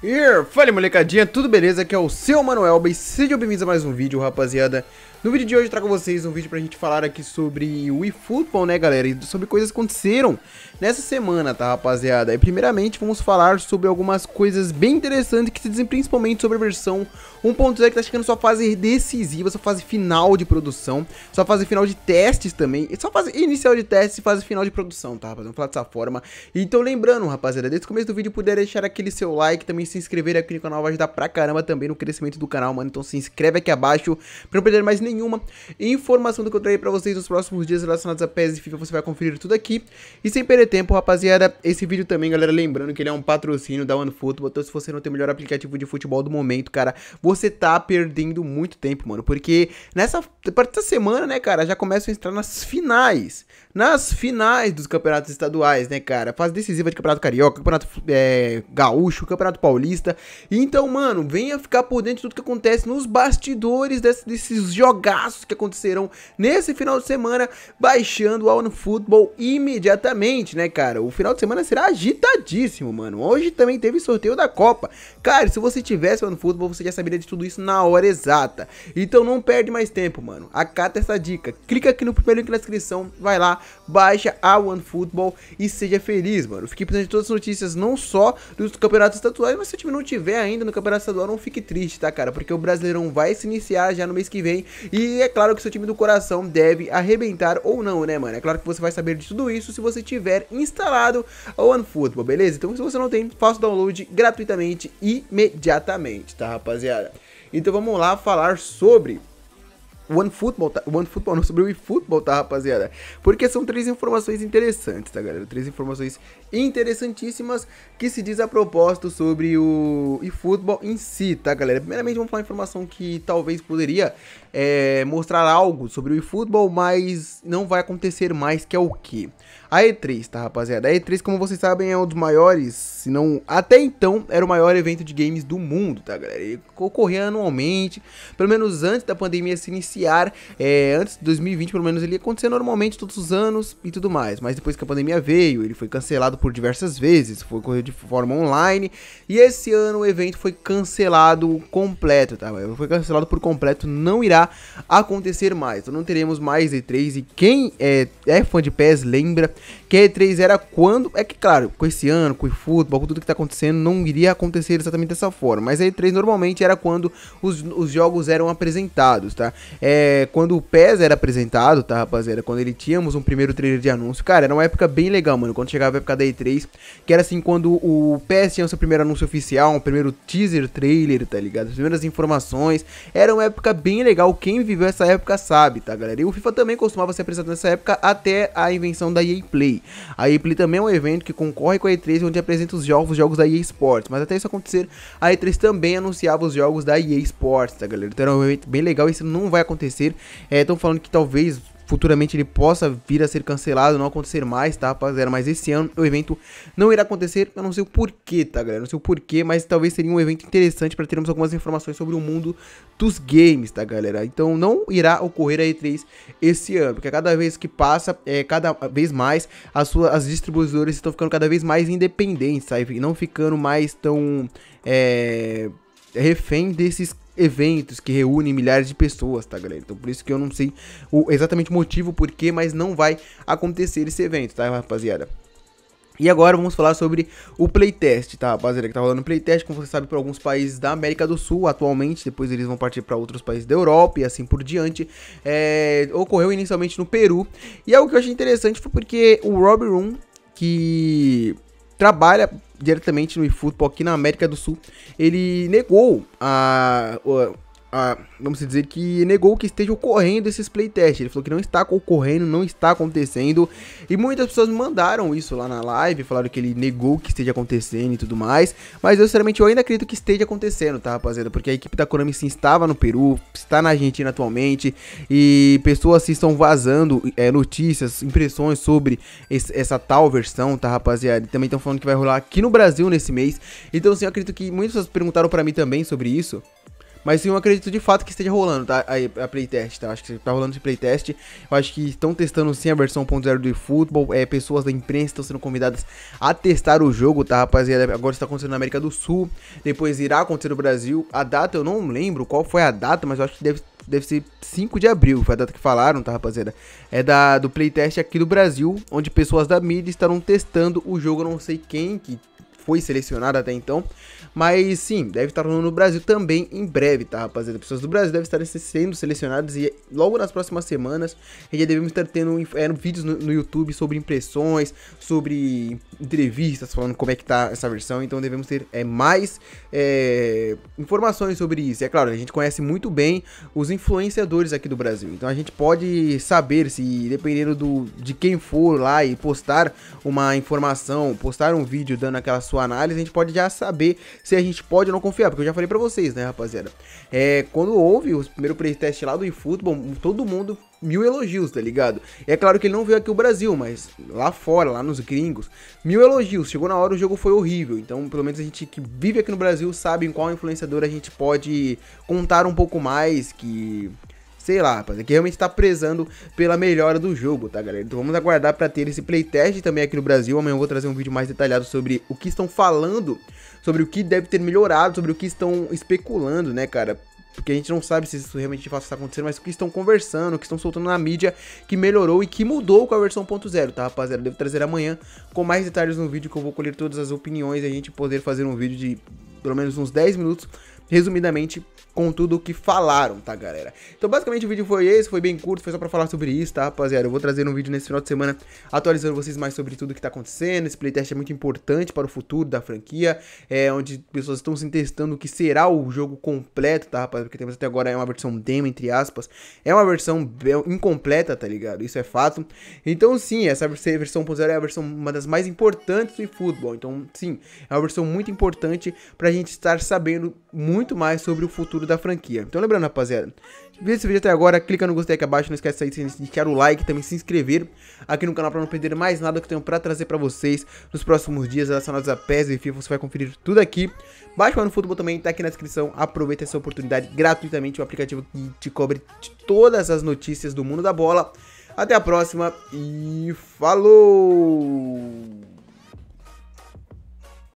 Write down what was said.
E fala molecadinha, tudo beleza? Aqui é o seu Manuel, e sejam bem-vindos a mais um vídeo, rapaziada. No vídeo de hoje eu trago vocês um vídeo pra gente falar aqui sobre o eFootball, né galera, e sobre coisas que aconteceram nessa semana, tá rapaziada? E primeiramente vamos falar sobre algumas coisas bem interessantes que se dizem principalmente sobre a versão 1.0 que tá chegando sua fase decisiva, sua fase final de produção, sua fase final de testes também, sua fase inicial de testes e fase final de produção, tá rapaziada? Vamos falar dessa forma. Então lembrando, rapaziada, desde o começo do vídeo puder deixar aquele seu like, também se inscrever aqui no canal vai ajudar pra caramba também no crescimento do canal, mano, então se inscreve aqui abaixo pra não perder mais nenhuma. Informação do que eu trarei pra vocês nos próximos dias relacionados a PES e FIFA, você vai conferir tudo aqui. E sem perder tempo, rapaziada, esse vídeo também, galera, lembrando que ele é um patrocínio da OneFootball. Então, se você não tem o melhor aplicativo de futebol do momento, cara, você tá perdendo muito tempo, mano. Porque nessa parte da semana, né, cara, já começam a entrar nas finais. Nas finais dos campeonatos estaduais, né, cara? Fase decisiva de Campeonato Carioca, Campeonato é, Gaúcho, Campeonato Paulista. Então, mano, venha ficar por dentro de tudo que acontece nos bastidores desses jogos jogaços que acontecerão nesse final de semana, baixando o All Football imediatamente, né, cara? O final de semana será agitadíssimo, mano. Hoje também teve sorteio da Copa. Cara, se você tivesse o Football, você já saberia de tudo isso na hora exata. Então não perde mais tempo, mano. Acata essa dica. Clica aqui no primeiro link na descrição, vai lá, baixa a OneFootball e seja feliz, mano. Fique presente de todas as notícias, não só dos campeonatos estaduais, mas se o time não tiver ainda no campeonato estadual, não fique triste, tá, cara? Porque o Brasileirão vai se iniciar já no mês que vem e é claro que seu time do coração deve arrebentar ou não, né, mano? É claro que você vai saber de tudo isso se você tiver instalado o OneFootball, beleza? Então, se você não tem, faça o download gratuitamente imediatamente, tá, rapaziada? Então, vamos lá falar sobre One tá, OneFootball não, sobre o eFootball, tá, rapaziada? Porque são três informações interessantes, tá, galera? Três informações interessantíssimas que se diz a propósito sobre o eFootball em si, tá, galera? Primeiramente, vamos falar uma informação que talvez poderia é, mostrar algo sobre o eFootball, mas não vai acontecer mais, que é o que? A E3, tá, rapaziada? A E3, como vocês sabem, é um dos maiores, se não... Até então, era o maior evento de games do mundo, tá, galera? E ocorria anualmente, pelo menos antes da pandemia se iniciar, iniciar é, antes de 2020, pelo menos ele ia acontecer normalmente todos os anos e tudo mais. Mas depois que a pandemia veio, ele foi cancelado por diversas vezes, foi correr de forma online. E esse ano o evento foi cancelado completo, tá? Foi cancelado por completo, não irá acontecer mais. Então não teremos mais E3. E quem é, é fã de PES lembra que E3 era quando. É que, claro, com esse ano, com o futebol, com tudo que tá acontecendo, não iria acontecer exatamente dessa forma. Mas a E3 normalmente era quando os, os jogos eram apresentados, tá? é, quando o PES era apresentado, tá, rapaziada? Quando ele tínhamos um primeiro trailer de anúncio, cara, era uma época bem legal, mano. Quando chegava a época da E3, que era assim, quando o PES tinha o seu primeiro anúncio oficial, um primeiro teaser trailer, tá ligado? As primeiras informações. Era uma época bem legal. Quem viveu essa época sabe, tá, galera? E o FIFA também costumava ser apresentado nessa época até a invenção da EA Play. A EA Play também é um evento que concorre com a E3, onde apresenta os jogos, os jogos da EA Sports. Mas até isso acontecer, a E3 também anunciava os jogos da EA Sports, tá, galera? Então era um evento bem legal. Isso não vai acontecer acontecer. Estão é, falando que talvez futuramente ele possa vir a ser cancelado, não acontecer mais, tá, rapaziada? Mas esse ano o evento não irá acontecer, eu não sei o porquê, tá, galera? Não sei o porquê, mas talvez seria um evento interessante para termos algumas informações sobre o mundo dos games, tá, galera? Então não irá ocorrer a E3 esse ano, porque cada vez que passa, é, cada vez mais as suas as distribuidoras estão ficando cada vez mais independentes, tá? E não ficando mais tão é, refém desses eventos que reúnem milhares de pessoas, tá, galera? Então por isso que eu não sei o, exatamente o motivo porquê, mas não vai acontecer esse evento, tá, rapaziada? E agora vamos falar sobre o playtest, tá, rapaziada? Que tá rolando playtest, como você sabe, para alguns países da América do Sul atualmente. Depois eles vão partir para outros países da Europa e assim por diante. É, ocorreu inicialmente no Peru. E algo que eu achei interessante foi porque o Rob Room, que trabalha diretamente no eFootball aqui na América do Sul, ele negou a, a vamos dizer que negou que esteja ocorrendo esses playtests. Ele falou que não está ocorrendo, não está acontecendo. E muitas pessoas mandaram isso lá na live, falaram que ele negou que esteja acontecendo e tudo mais. Mas eu sinceramente eu ainda acredito que esteja acontecendo, tá, rapaziada? Porque a equipe da Konami sim estava no Peru, está na Argentina atualmente. E pessoas se estão vazando é, notícias, impressões sobre esse, essa tal versão, tá, rapaziada? E também estão falando que vai rolar aqui no Brasil nesse mês. Então, sim, eu acredito que muitas pessoas perguntaram para mim também sobre isso. Mas eu acredito de fato que esteja rolando, tá? A, a playtest, tá? Acho que tá rolando esse playtest. Eu acho que estão testando sim a versão 1.0 do eFootball. É, pessoas da imprensa estão sendo convidadas a testar o jogo, tá, rapaziada? Agora está acontecendo na América do Sul. Depois irá acontecer no Brasil. A data eu não lembro qual foi a data, mas eu acho que deve deve ser 5 de abril, foi a data que falaram, tá, rapaziada? É da, do playtest aqui do Brasil, onde pessoas da mídia estarão testando o jogo, eu não sei quem que foi selecionado até então. Mas sim, deve estar rolando no Brasil também em breve, tá, rapaziada? Pessoas do Brasil devem estar sendo selecionadas e logo nas próximas semanas já devemos estar tendo é, vídeos no, no, YouTube sobre impressões, sobre entrevistas falando como é que tá essa versão. Então devemos ter é, mais é, informações sobre isso. E é claro, a gente conhece muito bem os influenciadores aqui do Brasil. Então a gente pode saber se, dependendo do, de quem for lá e postar uma informação, postar um vídeo dando aquela sua sua análise, a gente pode já saber se a gente pode ou não confiar, porque eu já falei para vocês, né, rapaziada? É, quando houve o primeiro playtest lá do eFootball, todo mundo mil elogios, tá ligado? E é claro que ele não veio aqui o Brasil, mas lá fora, lá nos gringos, mil elogios. Chegou na hora, o jogo foi horrível. Então, pelo menos a gente que vive aqui no Brasil sabe em qual influenciador a gente pode contar um pouco mais que sei lá, rapaz, é que realmente está prezando pela melhora do jogo, tá, galera? Então vamos aguardar para ter esse playtest também aqui no Brasil. Amanhã eu vou trazer um vídeo mais detalhado sobre o que estão falando, sobre o que deve ter melhorado, sobre o que estão especulando, né, cara? porque a gente não sabe se isso realmente de fato está acontecendo, mas o que estão conversando, o que estão soltando na mídia, que melhorou e que mudou com a versão 1.0, tá, rapaziada? Eu devo trazer amanhã com mais detalhes no vídeo que eu vou colher todas as opiniões e a gente poder fazer um vídeo de pelo menos uns 10 minutos resumidamente com tudo o que falaram, tá, galera? Então, basicamente, o vídeo foi esse, foi bem curto, foi só pra falar sobre isso, tá, rapaziada? Eu vou trazer um vídeo nesse final de semana atualizando vocês mais sobre tudo que tá acontecendo. Esse playtest é muito importante para o futuro da franquia, é onde pessoas estão se testando o que será o jogo completo, tá, rapaziada? Porque temos até agora é uma versão demo, entre aspas, é uma versão incompleta, tá ligado? Isso é fato. Então, sim, essa versão 1.0 é a versão uma das mais importantes do futebol. Então, sim, é uma versão muito importante pra gente estar sabendo muito muito mais sobre o futuro da franquia. Então lembrando, rapaziada, se viu esse vídeo até agora, clica no gostei aqui abaixo, não esquece de deixar o like, também se inscrever aqui no canal para não perder mais nada que eu tenho para trazer para vocês nos próximos dias relacionados a PES e FIFA, você vai conferir tudo aqui. Baixa no futebol também, tá aqui na descrição, aproveita essa oportunidade gratuitamente, o um aplicativo que te cobre todas as notícias do mundo da bola. Até a próxima e falou!